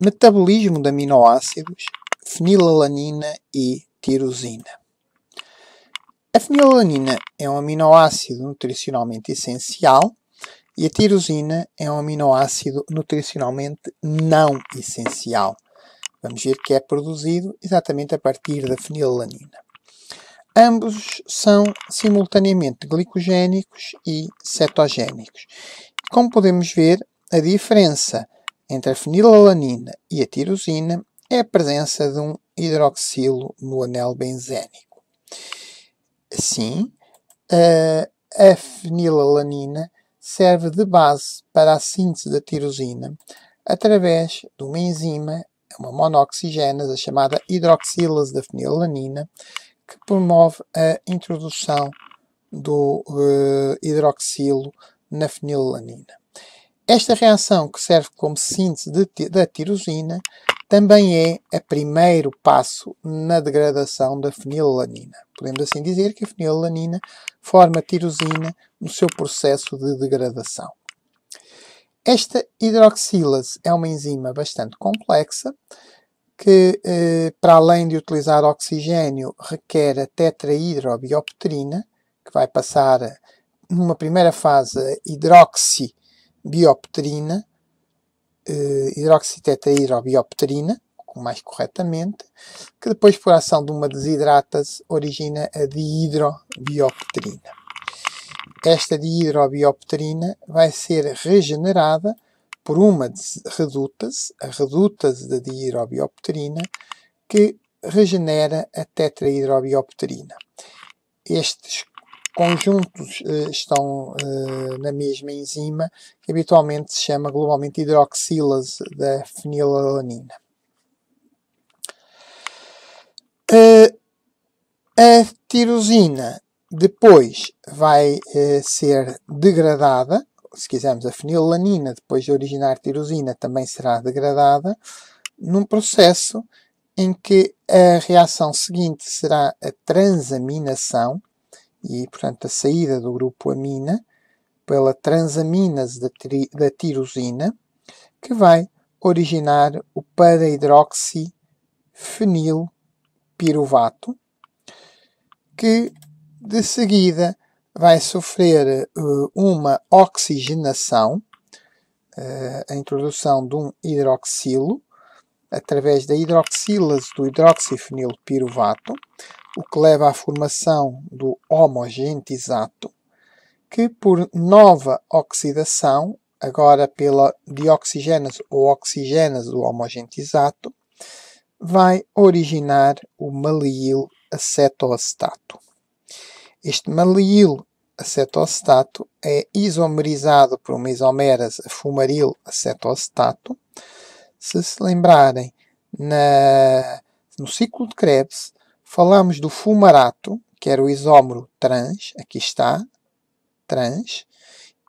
metabolismo de aminoácidos, fenilalanina e tirosina. A fenilalanina é um aminoácido nutricionalmente essencial e a tirosina é um aminoácido nutricionalmente não essencial. Vamos ver que é produzido exatamente a partir da fenilalanina. Ambos são simultaneamente glicogénicos e cetogénicos. Como podemos ver, a diferença entre a fenilalanina e a tirosina é a presença de um hidroxilo no anel benzénico. Assim, a fenilalanina serve de base para a síntese da tirosina através de uma enzima, uma monoxigenase, a chamada hidroxilase da fenilalanina, que promove a introdução do eh, hidroxilo na fenilalanina. Esta reação, que serve como síntese de, da tirosina, também é o primeiro passo na degradação da fenilalanina. Podemos assim dizer que a fenilalanina forma tirosina no seu processo de degradação. Esta hidroxilase é uma enzima bastante complexa que, eh, para além de utilizar oxigênio, requer a tetrahidrobiopterina, que vai passar numa primeira fase a biopterina, eh, mais corretamente, que depois, por ação de uma desidratase, origina a dihidrobiopterina. Esta dihidrobiopterina vai ser regenerada por uma redutase, a redutase da dihidrobiopterina, que regenera a tetrahidrobiopterina. Estes conjuntos eh, estão eh, na mesma enzima, que habitualmente se chama globalmente hidroxilase da fenilalanina. Uh, a tirosina depois vai ser degradada, se quisermos a fenilalanina, depois de originar tirosina, também será degradada, num processo em que a reação seguinte será a transaminação, e, portanto, a saída do grupo amina pela transaminase da, tri, da tirosina, que vai originar o para-hidroxifenilpiruvato, que de seguida vai sofrer uh, uma oxigenação, uh, a introdução de um hidroxilo, através da hidroxilase do hidroxifenilpiruvato, o que leva à formação do homogentizato, que por nova oxidação, agora pela dioxigenase ou oxigenase do homogentizato, vai originar o maliil acetoacetato. Este maliil acetoacetato é isomerizado por uma isomerase fumaril acetoacetato. Se se lembrarem, na, no ciclo de Krebs, Falamos do fumarato, que era o isômero trans, aqui está, trans,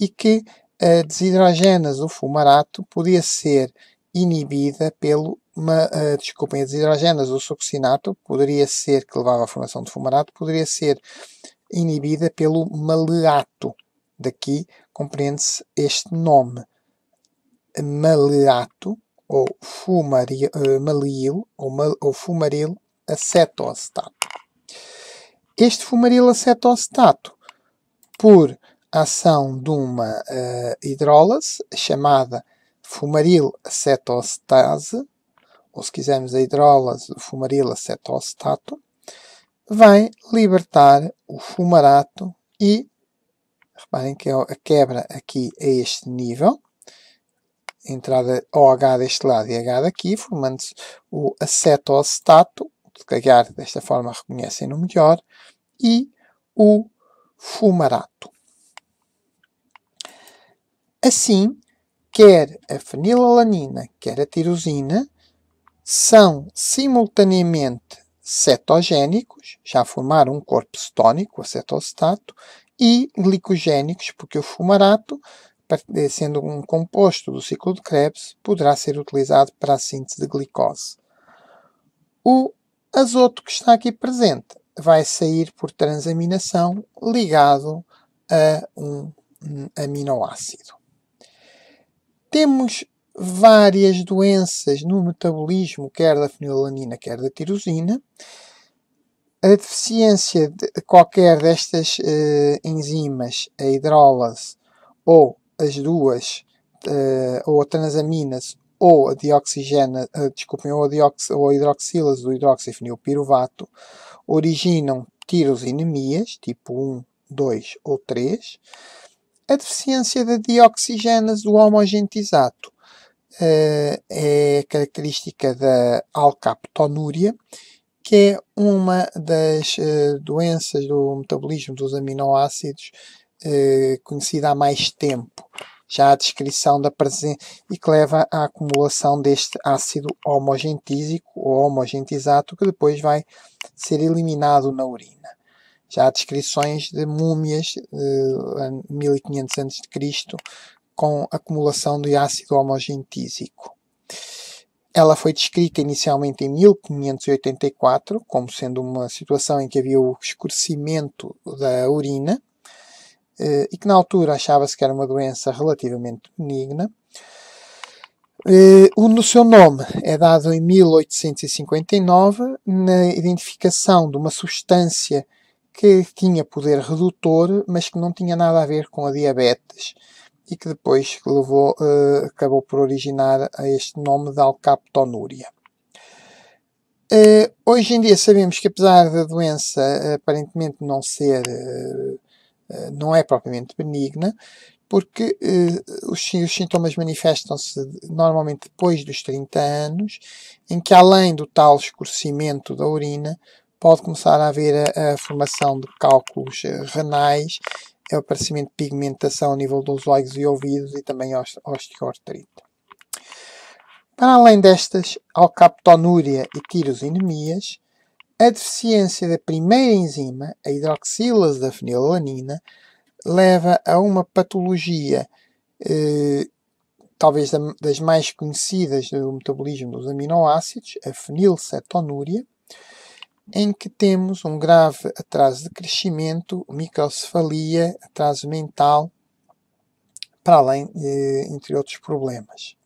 e que a desidrogenase do fumarato podia ser inibida pelo uma, uh, eh, desculpem, a desidrogenase do succinato poderia ser, que levava à formação de fumarato, poderia ser inibida pelo maleato. Daqui compreende-se este nome. Maleato, ou fumaril, uh, eh, malil, ou, mal, ou fumaril acetoacetato. Este fumaril acetoacetato, por ação de uma uh, eh, hidrólase chamada fumaril acetoacetase, ou se quisermos a hidrólase do fumaril acetoacetato, vai libertar o fumarato e, reparem que é a quebra aqui é este nível, entrada OH deste lado e H daqui, formando-se o acetoacetato cagar desta forma reconhecem-no melhor. E o fumarato. Assim, quer a fenilalanina, quer a tirosina, são simultaneamente cetogénicos, já formaram um corpo cetónico, o cetostato, e glicogénicos, porque o fumarato, sendo um composto do ciclo de Krebs, poderá ser utilizado para a síntese de glicose. O Azoto, que está aqui presente, vai sair por transaminação ligado a um aminoácido. Temos várias doenças no metabolismo, quer da fenilalanina, quer da tirosina. A deficiência de qualquer destas eh, enzimas, a hidrólase ou as duas, eh, ou a transaminase eh, tipo ou a dioxigena, desculpem, ou a, diox, ou a hidroxilas do hidroxifenilpiruvato originam tirosinemias, tipo 1, 2 ou 3, a deficiência da dioxigenase do homogentizato uh, eh, é característica da alcaptonúria, que é uma das uh, doenças do metabolismo dos aminoácidos uh, conhecida há mais tempo já a descrição da presença e que leva à acumulação deste ácido homogentísico ou homogentizato que depois vai ser eliminado na urina. Já há descrições de múmias eh, de 1500 a.C. com acumulação de ácido homogentísico. Ela foi descrita inicialmente em 1584 como sendo uma situação em que havia o escurecimento da urina eh, e que na altura achava-se que era uma doença relativamente benigna. Eh, o seu nome é dado em 1859 na identificação de uma substância que tinha poder redutor, mas que não tinha nada a ver com a diabetes e que depois levou, eh, acabou por originar a este nome de alcaptonúria. hoje em dia sabemos que apesar da doença aparentemente não ser eh, não é propriamente benigna, porque eh, os, os sintomas manifestam-se normalmente depois dos 30 anos, em que além do tal escurecimento da urina, pode começar a haver a, a formação de cálculos eh, renais, é o aparecimento de pigmentação ao nível dos olhos e ouvidos e também osteoartrite. Para além destas alcaptonúria e tirosinemias, a deficiência da primeira enzima, a hidroxilase da fenilalanina, leva a uma patologia, eh, talvez das mais conhecidas do metabolismo dos aminoácidos, a fenilcetonúria, em que temos um grave atraso de crescimento, microcefalia, atraso mental, para além, eh, entre outros problemas.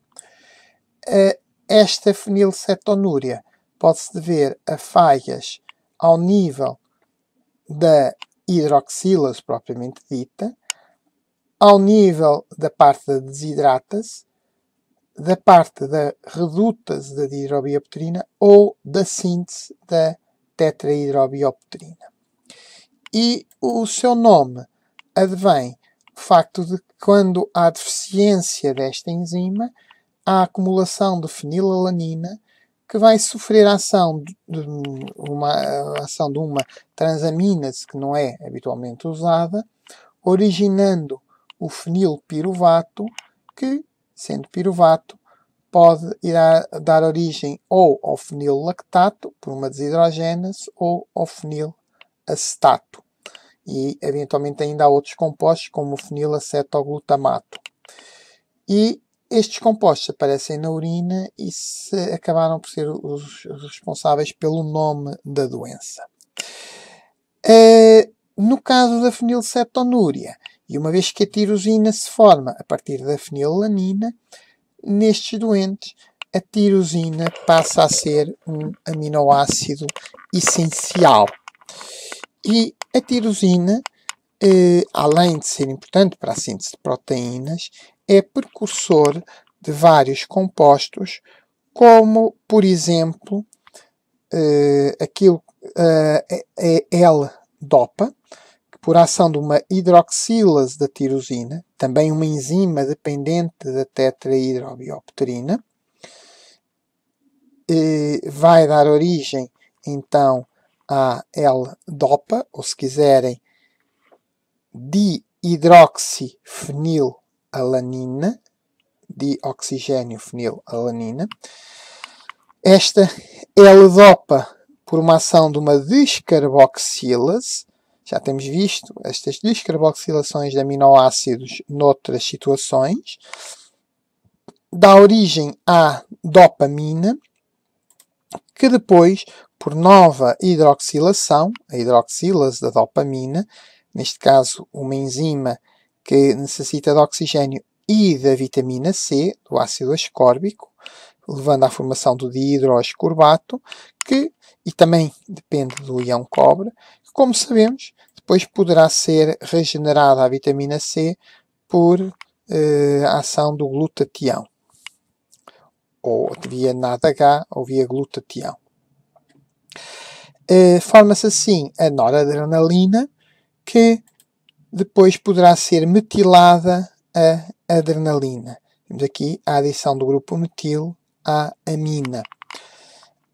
Eh, esta fenilcetonúria pode-se dever a falhas ao nível da hidroxilase propriamente dita, ao nível da parte da desidratase, da parte da redutas da dihidrobiopterina ou da síntese da tetrahidrobiopterina. E o seu nome advém do facto de que quando há deficiência desta enzima, há acumulação de fenilalanina, que vai sofrer a ação de uma, ação de uma transaminase que não é habitualmente usada, originando o fenilpiruvato, que, sendo piruvato, pode ir dar origem ou ao lactato por uma desidrogênese ou ao fenilacetato. E, eventualmente, ainda há outros compostos, como o fenilacetoglutamato. E estes compostos aparecem na urina e se acabaram por ser os responsáveis pelo nome da doença. Eh, no caso da fenilcetonúria, e uma vez que a tirosina se forma a partir da fenilalanina, nestes doentes a tirosina passa a ser um aminoácido essencial. E a tirosina, eh, além de ser importante para a síntese de proteínas, é precursor de vários compostos, como, por exemplo, eh, aquilo eh, é, é L-DOPA, que por ação de uma hidroxilase da tirosina, também uma enzima dependente da tetrahidrobiopterina, eh, vai dar origem, então, à L-DOPA, ou se quiserem, dihidroxifenil alanina, dioxigênio fenilalanina. Esta é L-DOPA por uma ação de uma descarboxilase, já temos visto estas descarboxilações de aminoácidos noutras situações, dá origem à dopamina, que depois, por nova hidroxilação, a hidroxilase da dopamina, neste caso uma enzima que necessita de oxigênio e da vitamina C, do ácido ascórbico, levando à formação do dihidroascorbato, que, e também depende do ião cobre, que, como sabemos, depois poderá ser regenerada a vitamina C por eh, a ação do glutatião, ou via NADH ou via glutatião. Eh, Forma-se assim a noradrenalina, que depois poderá ser metilada a adrenalina. Temos aqui a adição do grupo metil à amina.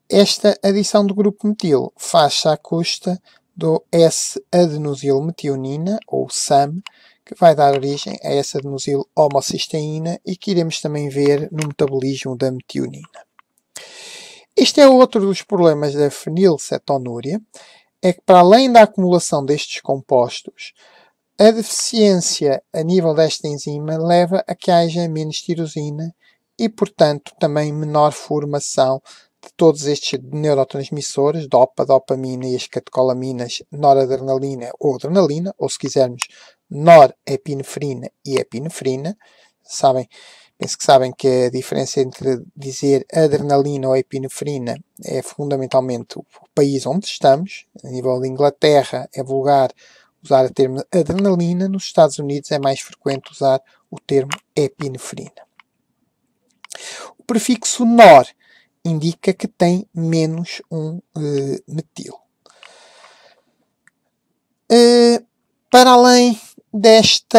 Esta adição do grupo metil faz-se à custa do S-adenosilmetionina, ou SAM, que vai dar origem a essa adenosil homocisteína e que iremos também ver no metabolismo da metionina. Este é outro dos problemas da fenilcetonúria, é que para além da acumulação destes compostos, a deficiência a nível desta enzima leva a que haja menos tirosina e, portanto, também menor formação de todos estes neurotransmissores, dopa, dopamina e as catecolaminas, noradrenalina ou adrenalina, ou se quisermos, norepinefrina e epinefrina. Sabem, penso que sabem que a diferença entre dizer adrenalina ou epinefrina é fundamentalmente o país onde estamos. A nível da Inglaterra é vulgar usar o termo adrenalina, nos Estados Unidos é mais frequente usar o termo epinefrina. O prefixo nor indica que tem menos um uh, eh, metil. Uh, eh, para além desta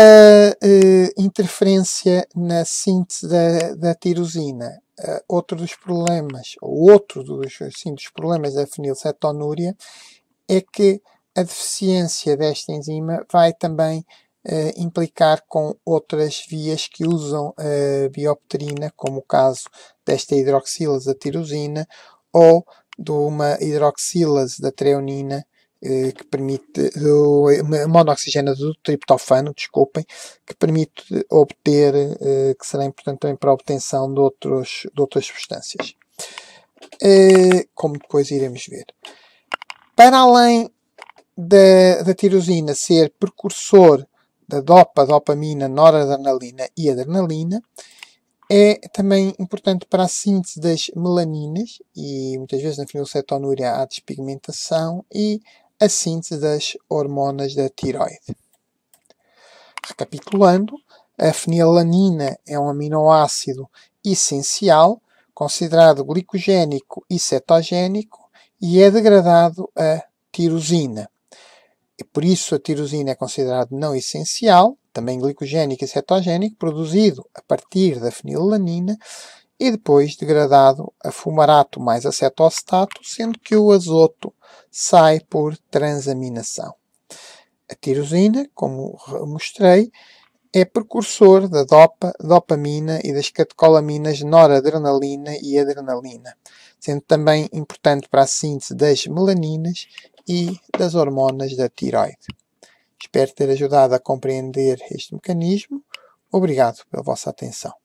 uh, interferência na síntese da, da tirosina, outro dos problemas, ou outro dos, assim, dos problemas da fenilcetonúria, é que a deficiência desta enzima vai também uh, implicar com outras vias que usam a uh, biopterina, como o caso desta hidroxilase da tirosina ou de uma hidroxilase da treonina eh, que permite o monoxigena do triptofano, desculpem, que permite obter, eh, que será importante também para a obtenção de, outros, de outras substâncias. Como depois iremos ver. Para além da, da tirosina ser precursor da dopa, dopamina, noradrenalina e adrenalina, é também importante para a síntese das melaninas e muitas vezes na fenilcetonúria há despigmentação e a síntese das hormonas da tiroide. Recapitulando, a fenilalanina é um aminoácido essencial, considerado glicogênico e cetogênico, e é degradado a tirosina. E por isso a tirosina é considerado não essencial, também glicogênico e cetogênico, produzido a partir da fenilalanina e depois degradado a fumarato mais acetoacetato, sendo que o azoto sai por transaminação. A tirosina, como mostrei, é precursor da dopa, dopamina e das catecolaminas noradrenalina e adrenalina, sendo também importante para a síntese das melaninas e das hormonas da tiroide. Espero ter ajudado a compreender este mecanismo. Obrigado pela vossa atenção.